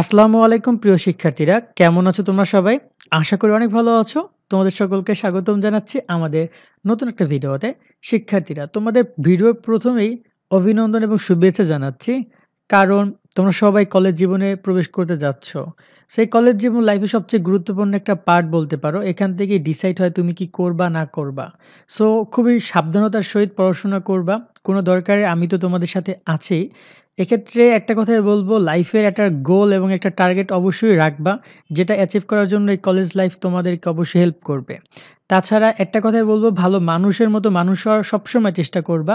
আসসালামু আলাইকুম প্রিয় শিক্ষার্থীরা কেমন আছো তোমরা সবাই আশা করি অনেক ভালো আছো তোমাদের সকলকে স্বাগতম জানাচ্ছি আমাদের নতুন একটা ভিডিওতে শিক্ষার্থীরা তোমাদের ভিডিও প্রথমেই অভিনন্দন এবং শুভেচ্ছা জানাচ্ছি কারণ তোমরা সবাই কলেজ জীবনে প্রবেশ করতে যাচ্ছ সেই কলেজ জীবন লাইফে সবচেয়ে গুরুত্বপূর্ণ একটা পার্ট বলতে পারো এখান থেকেই ডিসাইড হয় তুমি কি করবা না করবা সো খুবই সাবধানতার সহিত পড়াশোনা করবা কোনো দরকারে আমি তো তোমাদের সাথে আছি এক্ষেত্রে একটা কথাই বলবো লাইফের একটা গোল এবং একটা টার্গেট অবশ্যই রাখবা যেটা অ্যাচিভ করার জন্য এই কলেজ লাইফ তোমাদেরকে অবশ্যই হেল্প করবে তাছাড়া একটা কথাই বলবো ভালো মানুষের মতো মানুষ হওয়ার সবসময় চেষ্টা করবা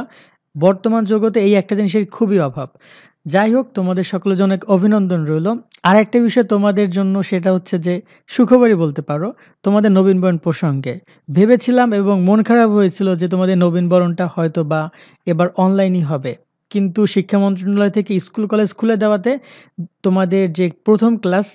বর্তমান জগতে এই একটা জিনিসের খুবই অভাব যাই হোক তোমাদের সকলের অনেক অভিনন্দন রইল আর একটা বিষয় তোমাদের জন্য সেটা হচ্ছে যে সুখবরই বলতে পারো তোমাদের নবীন বরণ প্রসঙ্গে ভেবেছিলাম এবং মন খারাপ হয়েছিল যে তোমাদের নবীন বরণটা হয়তো বা এবার অনলাইনই হবে কিন্তু শিক্ষা মন্ত্রণালয় থেকে স্কুল কলেজ খুলে দেওয়াতে তোমাদের যে প্রথম ক্লাস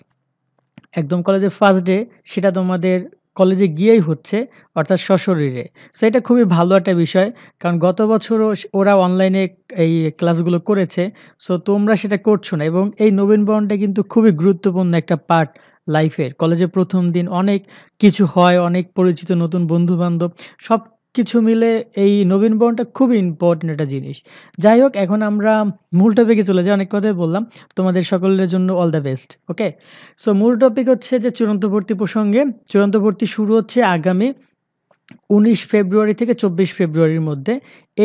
একদম কলেজের ফার্স্ট ডে সেটা তোমাদের কলেজে গিয়েই হচ্ছে অর্থাৎ সশরীরে সো এটা খুবই ভালো একটা বিষয় কারণ গত বছরও ওরা অনলাইনে এই ক্লাসগুলো করেছে সো তোমরা সেটা করছো না এবং এই নবীন বরণটা কিন্তু খুবই গুরুত্বপূর্ণ একটা পার্ট লাইফের কলেজে প্রথম দিন অনেক কিছু হয় অনেক পরিচিত নতুন বন্ধুবান্ধব সব কিছু মিলে এই নবীন বরণটা খুবই ইম্পর্টেন্ট একটা জিনিস যাই হোক এখন আমরা মূল টপিকে চলে যাই অনেক কথাই বললাম তোমাদের সকলের জন্য all the best okay so মূল টপিক হচ্ছে যে চূড়ান্তবর্তী প্রসঙ্গে চূড়ান্তবর্তী শুরু হচ্ছে আগামী উনিশ ফেব্রুয়ারি থেকে চব্বিশ ফেব্রুয়ারির মধ্যে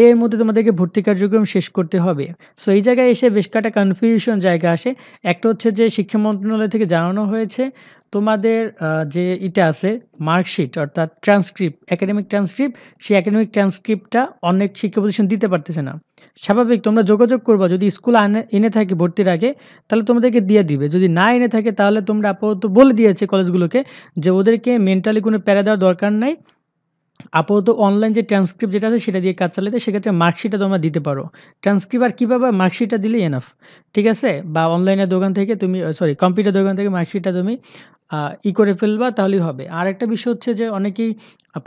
এর মধ্যে তোমাদেরকে ভর্তি কার্যক্রম শেষ করতে হবে সো এই জায়গায় এসে বেশ কটা কনফিউশন জায়গা আসে একটা হচ্ছে যে শিক্ষা মন্ত্রণালয় থেকে জানানো হয়েছে তোমাদের যে এটা আছে মার্কশিট অর্থাৎ ট্রান্সক্রিপ্ট একাডেমিক ট্রান্সক্রিপ্ট সেই একাডেমিক ট্রান্সক্রিপ্টটা অনেক শিক্ষা প্রতিষ্ঠান দিতে পারতেছে না স্বাভাবিক তোমরা যোগাযোগ করবা যদি স্কুল এনে থাকে ভর্তির আগে তাহলে তোমাদেরকে দিয়ে দিবে যদি না এনে থাকে তাহলে তোমরা আপাতত বলে দিয়েছে কলেজগুলোকে যে ওদেরকে মেন্টালি কোনো প্যারা দেওয়ার দরকার নাই আপাতত অনলাইন যে ট্রান্সক্রিপ্ট যেটা আছে সেটা দিয়ে কাজ চালাতে সেক্ষেত্রে মার্কশিটটা তোমরা দিতে পারো ট্রান্সক্রিপ্ট আর কীভাবে মার্কশিটটা দিলেই এনাফ ঠিক আছে বা অনলাইনের দোকান থেকে তুমি সরি কম্পিউটার দোকান থেকে মার্কশিটটা তুমি ই করে ফেলবা তাহলেই হবে আর একটা বিষয় হচ্ছে যে অনেকেই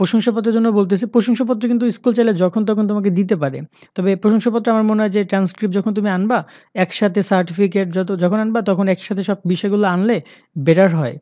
প্রশংসাপত্রের জন্য বলতেছে প্রশংসাপত্র কিন্তু স্কুল চাইলে যখন তখন তোমাকে দিতে পারে তবে প্রশংসাপত্র আমার মনে হয় যে ট্রান্সক্রিপ্ট যখন তুমি আনবা একসাথে সার্টিফিকেট যত যখন আনবা তখন একসাথে সব বিষয়গুলো আনলে বেটার হয়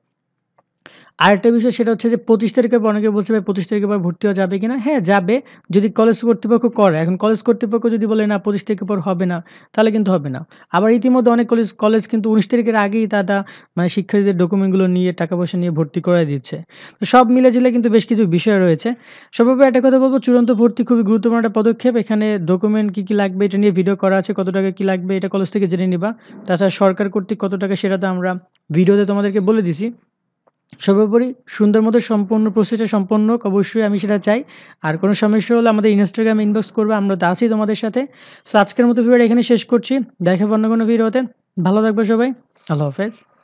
আরেকটা বিষয় সেটা হচ্ছে যে পঁচিশ তারিখের পর অনেকে বলছে ভাই পঁচিশ তারিখের পর ভর্তি হওয়া যাবে কিনা হ্যাঁ যাবে যদি কলেজ কর্তৃপক্ষ করে এখন কলেজ কর্তৃপক্ষ যদি বলে না পঁচিশ তারিখের পর হবে না তাহলে কিন্তু হবে না আবার ইতিমধ্যে অনেক কলেজ কলেজ কিন্তু উনিশ তারিখের আগেই তারা মানে শিক্ষার্থীদের ডকুমেন্টগুলো নিয়ে টাকা পয়সা নিয়ে ভর্তি করে দিচ্ছে তো সব মিলে ঝিলে কিন্তু বেশ কিছু বিষয় রয়েছে সর্বপ্রথমে একটা কথা বলবো চূড়ান্ত ভর্তি খুবই গুরুত্বপূর্ণ একটা পদক্ষেপ এখানে ডকুমেন্ট কী কী লাগবে এটা নিয়ে ভিডিও করা আছে কত টাকা কী লাগবে এটা কলেজ থেকে জেনে নিবা তাছাড়া সরকার কর্তৃক কত টাকা সেটা তো আমরা ভিডিওতে তোমাদেরকে বলে দিছি সর্বোপরি সুন্দর মতো সম্পূর্ণ প্রসেসটা সম্পন্ন হোক অবশ্যই আমি সেটা চাই আর কোনো সমস্যা হলে আমাদের ইনস্টাগ্রাম ইনবক্স করবে আমরা দাসি আছি তোমাদের সাথে সো আজকের মতো ভিডিওটা এখানে শেষ করছি দেখা অন্য কোনো ভিডিওতে ভালো থাকবে সবাই আল্লাহ হাফেজ